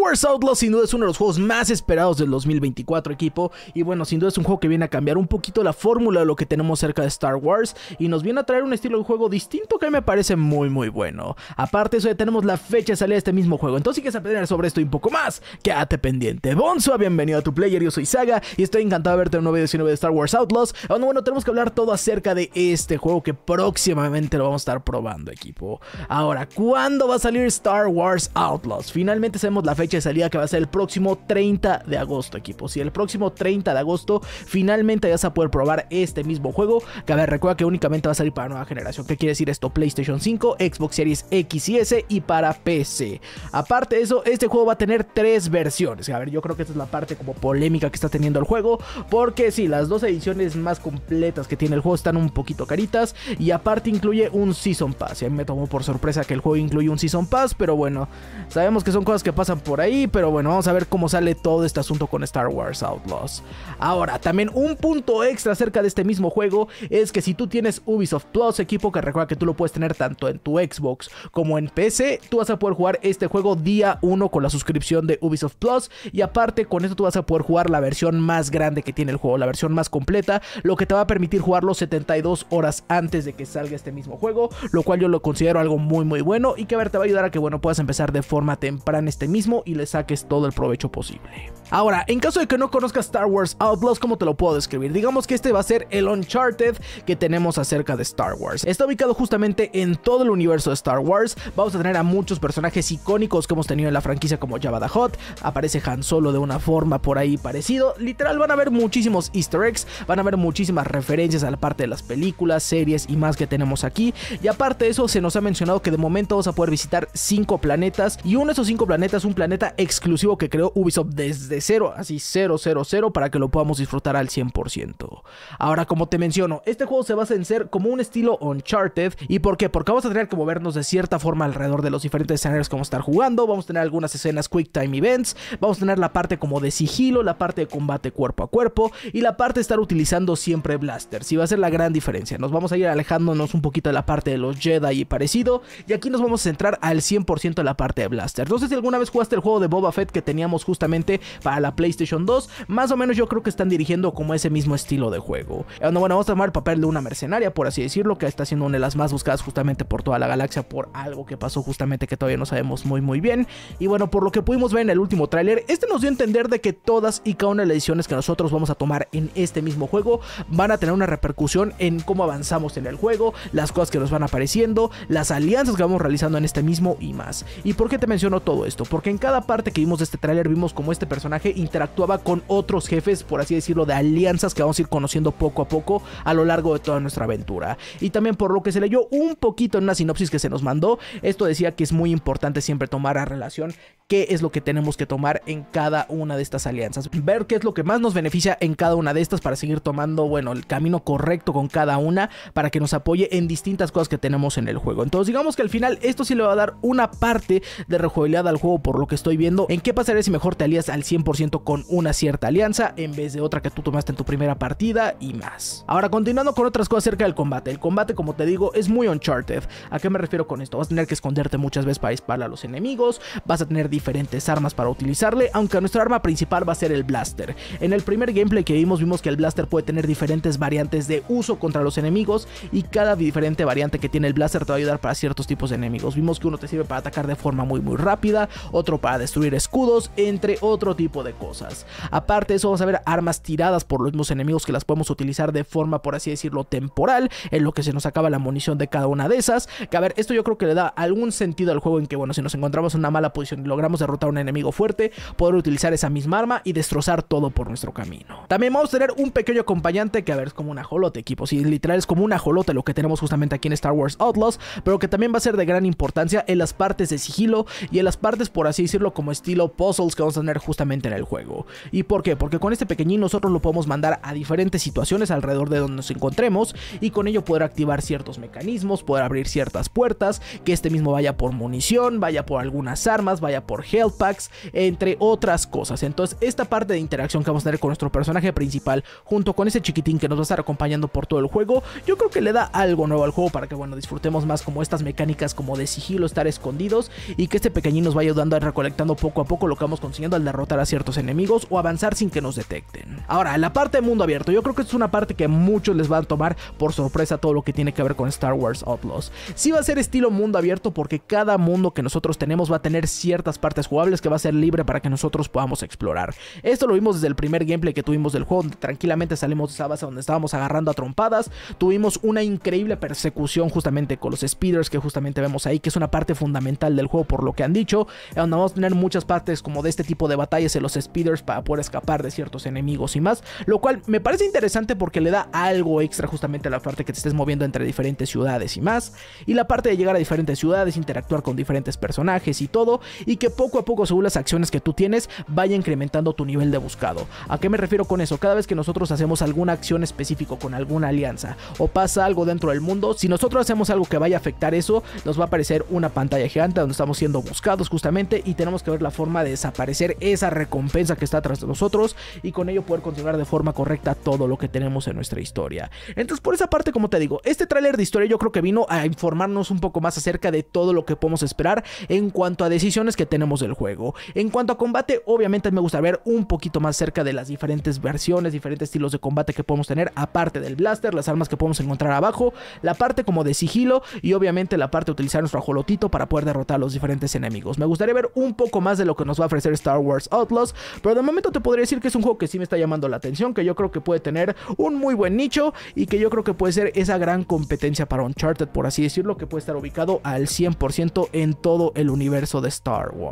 Star Wars Outlaw sin duda es uno de los juegos más esperados del 2024 equipo y bueno, sin duda es un juego que viene a cambiar un poquito la fórmula de lo que tenemos cerca de Star Wars y nos viene a traer un estilo de juego distinto que me parece muy muy bueno. Aparte eso ya tenemos la fecha de salida de este mismo juego, entonces si quieres aprender sobre esto y un poco más, quédate pendiente. Bonso, bienvenido a tu player, yo soy Saga y estoy encantado de verte en un nuevo video de Star Wars Outlaws. Ah, bueno, bueno, tenemos que hablar todo acerca de este juego que próximamente lo vamos a estar probando equipo. Ahora, ¿cuándo va a salir Star Wars Outlaws? Finalmente sabemos la fecha de salida que va a ser el próximo 30 de agosto, equipo, si el próximo 30 de agosto finalmente vas a poder probar este mismo juego. Que a ver, recuerda que únicamente va a salir para nueva generación. ¿Qué quiere decir esto? PlayStation 5, Xbox Series X y S y para PC. Aparte de eso, este juego va a tener tres versiones. A ver, yo creo que esta es la parte como polémica que está teniendo el juego. Porque si las dos ediciones más completas que tiene el juego están un poquito caritas. Y aparte incluye un Season Pass. Y a mí me tomó por sorpresa que el juego incluye un Season Pass. Pero bueno, sabemos que son cosas que pasan por ahí, pero bueno, vamos a ver cómo sale todo este asunto con Star Wars Outlaws. Ahora, también un punto extra acerca de este mismo juego es que si tú tienes Ubisoft Plus, equipo que recuerda que tú lo puedes tener tanto en tu Xbox como en PC, tú vas a poder jugar este juego día 1 con la suscripción de Ubisoft Plus y aparte con esto tú vas a poder jugar la versión más grande que tiene el juego, la versión más completa, lo que te va a permitir jugarlo 72 horas antes de que salga este mismo juego, lo cual yo lo considero algo muy muy bueno y que a ver te va a ayudar a que bueno puedas empezar de forma temprana este mismo y le saques todo el provecho posible. Ahora, en caso de que no conozcas Star Wars Outlaws, ¿cómo te lo puedo describir? Digamos que este va a ser el Uncharted que tenemos acerca de Star Wars. Está ubicado justamente en todo el universo de Star Wars. Vamos a tener a muchos personajes icónicos que hemos tenido en la franquicia como Jabba the Hutt. Aparece Han Solo de una forma por ahí parecido. Literal, van a haber muchísimos easter eggs, van a haber muchísimas referencias a la parte de las películas, series y más que tenemos aquí. Y aparte de eso, se nos ha mencionado que de momento vamos a poder visitar cinco planetas y uno de esos 5 planetas, un planeta exclusivo que creó Ubisoft desde cero, así 000 para que lo podamos disfrutar al 100%. Ahora, como te menciono, este juego se basa en ser como un estilo Uncharted. ¿Y por qué? Porque vamos a tener que movernos de cierta forma alrededor de los diferentes escenarios que vamos a estar jugando, vamos a tener algunas escenas Quick Time Events, vamos a tener la parte como de sigilo, la parte de combate cuerpo a cuerpo y la parte de estar utilizando siempre blasters. Y va a ser la gran diferencia. Nos vamos a ir alejándonos un poquito de la parte de los Jedi y parecido. Y aquí nos vamos a centrar al 100% en la parte de blasters, Entonces, si alguna vez jugaste el juego de Boba Fett que teníamos justamente para la PlayStation 2. Más o menos yo creo que están dirigiendo como ese mismo estilo de juego. Bueno, eh, bueno, vamos a tomar el papel de una mercenaria, por así decirlo, que está siendo una de las más buscadas justamente por toda la galaxia por algo que pasó justamente que todavía no sabemos muy muy bien. Y bueno, por lo que pudimos ver en el último tráiler, este nos dio a entender de que todas y cada una de las decisiones que nosotros vamos a tomar en este mismo juego van a tener una repercusión en cómo avanzamos en el juego, las cosas que nos van apareciendo, las alianzas que vamos realizando en este mismo y más. ¿Y por qué te menciono todo esto? Porque en cada parte que vimos de este tráiler vimos como este personaje interactuaba con otros jefes, por así decirlo, de alianzas que vamos a ir conociendo poco a poco a lo largo de toda nuestra aventura. Y también por lo que se leyó un poquito en una sinopsis que se nos mandó, esto decía que es muy importante siempre tomar a relación qué es lo que tenemos que tomar en cada una de estas alianzas, ver qué es lo que más nos beneficia en cada una de estas para seguir tomando, bueno, el camino correcto con cada una para que nos apoye en distintas cosas que tenemos en el juego. Entonces, digamos que al final esto sí le va a dar una parte de rejugabilidad al juego por lo que estoy viendo, en qué pasaría si mejor te alías al 100% con una cierta alianza en vez de otra que tú tomaste en tu primera partida y más. Ahora, continuando con otras cosas acerca del combate. El combate, como te digo, es muy Uncharted. ¿A qué me refiero con esto? Vas a tener que esconderte muchas veces para disparar a los enemigos, vas a tener diferentes armas para utilizarle, aunque nuestra arma principal va a ser el blaster. En el primer gameplay que vimos vimos que el blaster puede tener diferentes variantes de uso contra los enemigos y cada diferente variante que tiene el blaster te va a ayudar para ciertos tipos de enemigos. Vimos que uno te sirve para atacar de forma muy muy rápida, otro para destruir escudos, entre otro tipo de cosas. Aparte eso vamos a ver armas tiradas por los mismos enemigos que las podemos utilizar de forma, por así decirlo, temporal, en lo que se nos acaba la munición de cada una de esas. Que a ver, esto yo creo que le da algún sentido al juego en que, bueno, si nos encontramos en una mala posición y logramos derrotar a un enemigo fuerte, poder utilizar esa misma arma y destrozar todo por nuestro camino. También vamos a tener un pequeño acompañante que, a ver, es como una ajolote, equipo. si literal es como una ajolote lo que tenemos justamente aquí en Star Wars Outlaws, pero que también va a ser de gran importancia en las partes de sigilo y en las partes, por así decirlo, como estilo puzzles que vamos a tener justamente en el juego. ¿Y por qué? Porque con este pequeñín nosotros lo podemos mandar a diferentes situaciones alrededor de donde nos encontremos y con ello poder activar ciertos mecanismos, poder abrir ciertas puertas, que este mismo vaya por munición, vaya por algunas armas, vaya por por health packs, entre otras cosas. Entonces, esta parte de interacción que vamos a tener con nuestro personaje principal, junto con ese chiquitín que nos va a estar acompañando por todo el juego, yo creo que le da algo nuevo al juego para que, bueno, disfrutemos más como estas mecánicas como de sigilo, estar escondidos y que este pequeñín nos vaya ayudando a recolectando poco a poco lo que vamos consiguiendo al derrotar a ciertos enemigos o avanzar sin que nos detecten. Ahora, la parte de mundo abierto, yo creo que es una parte que muchos les van a tomar por sorpresa todo lo que tiene que ver con Star Wars Outlaws. Sí va a ser estilo mundo abierto porque cada mundo que nosotros tenemos va a tener ciertas partes jugables que va a ser libre para que nosotros podamos explorar. Esto lo vimos desde el primer gameplay que tuvimos del juego, donde tranquilamente salimos de esa base donde estábamos agarrando a trompadas. Tuvimos una increíble persecución justamente con los speeders que justamente vemos ahí, que es una parte fundamental del juego por lo que han dicho, eh, donde vamos a tener muchas partes como de este tipo de batallas en los speeders para poder escapar de ciertos enemigos y más, lo cual me parece interesante porque le da algo extra justamente a la parte que te estés moviendo entre diferentes ciudades y más, y la parte de llegar a diferentes ciudades, interactuar con diferentes personajes y todo, y que poco a poco según las acciones que tú tienes vaya incrementando tu nivel de buscado. ¿A qué me refiero con eso? Cada vez que nosotros hacemos alguna acción específica con alguna alianza o pasa algo dentro del mundo, si nosotros hacemos algo que vaya a afectar eso, nos va a aparecer una pantalla gigante donde estamos siendo buscados justamente y tenemos que ver la forma de desaparecer esa recompensa que está atrás de nosotros y con ello poder continuar de forma correcta todo lo que tenemos en nuestra historia. Entonces por esa parte, como te digo, este tráiler de historia yo creo que vino a informarnos un poco más acerca de todo lo que podemos esperar en cuanto a decisiones que tenemos del juego. En cuanto a combate, obviamente me gusta ver un poquito más cerca de las diferentes versiones, diferentes estilos de combate que podemos tener, aparte del blaster, las armas que podemos encontrar abajo, la parte como de sigilo y obviamente la parte de utilizar nuestro ajolotito para poder derrotar a los diferentes enemigos. Me gustaría ver un poco más de lo que nos va a ofrecer Star Wars Outlaws, pero de momento te podría decir que es un juego que sí me está llamando la atención, que yo creo que puede tener un muy buen nicho y que yo creo que puede ser esa gran competencia para Uncharted, por así decirlo, que puede estar ubicado al 100% en todo el universo de Star Wars.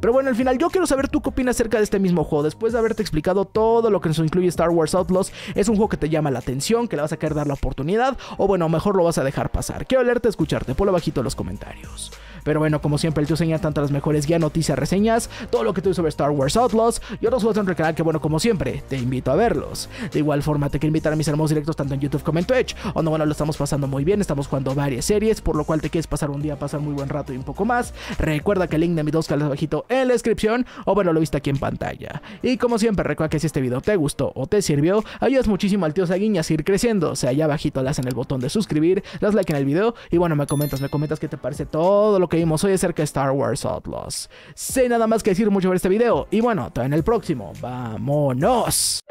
Pero bueno, al final yo quiero saber tú qué opinas acerca de este mismo juego. Después de haberte explicado todo lo que nos incluye Star Wars Outlaws, es un juego que te llama la atención, que le vas a querer dar la oportunidad, o bueno, mejor lo vas a dejar pasar. Quiero leerte, escucharte, ponlo bajito en los comentarios. Pero bueno, como siempre, el tío señala tantas las mejores guía, noticias, reseñas, todo lo que tuve sobre Star Wars Outlaws y otros juegos en del que, bueno, como siempre, te invito a verlos. De igual forma, te quiero invitar a mis hermosos directos tanto en YouTube como en Twitch, donde, oh, bueno, lo estamos pasando muy bien, estamos jugando varias series, por lo cual te quieres pasar un día, pasar muy buen rato y un poco más. Recuerda que el link de mis dos búscalas bajito en la descripción o bueno, lo viste aquí en pantalla. Y como siempre, recuerda que si este video te gustó o te sirvió, ayudas muchísimo al tío Saguiña a seguir creciendo. O sea, allá abajito Las en el botón de suscribir, Las like en el video y bueno, me comentas, me comentas qué te parece todo lo que vimos hoy acerca de Star Wars Outlaws. Sin nada más que decir mucho Por este video y bueno, hasta en el próximo. ¡Vámonos!